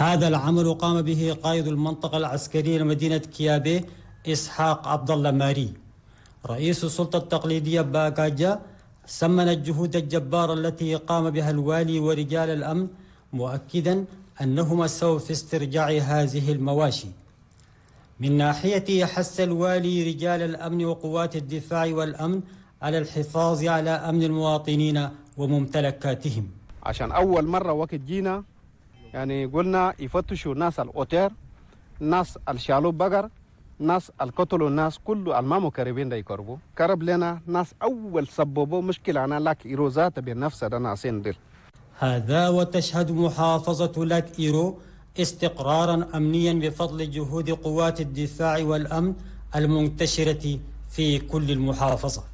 هذا العمل قام به قائد المنطقة العسكرية لمدينة كيابي إسحاق عبد الله ماري رئيس السلطة التقليدية باكاجا سمن الجهود الجبارة التي قام بها الوالي ورجال الأمن مؤكدا أنهما سوف في استرجاع هذه المواشي من ناحيته حث الوالي رجال الأمن وقوات الدفاع والأمن على الحفاظ على أمن المواطنين وممتلكاتهم عشان أول مرة وقت جينا يعني قلنا يفتشوا ناس الاوتير ناس الشالو بقر ناس القتلوا الناس كله المامو كاربين ده يقربوا كرب لنا ناس اول سببوا مشكله انا لك ايرو ذات بنفسها ده ناسين دل هذا وتشهد محافظه لك ايرو استقرارا امنيا بفضل جهود قوات الدفاع والامن المنتشره في كل المحافظه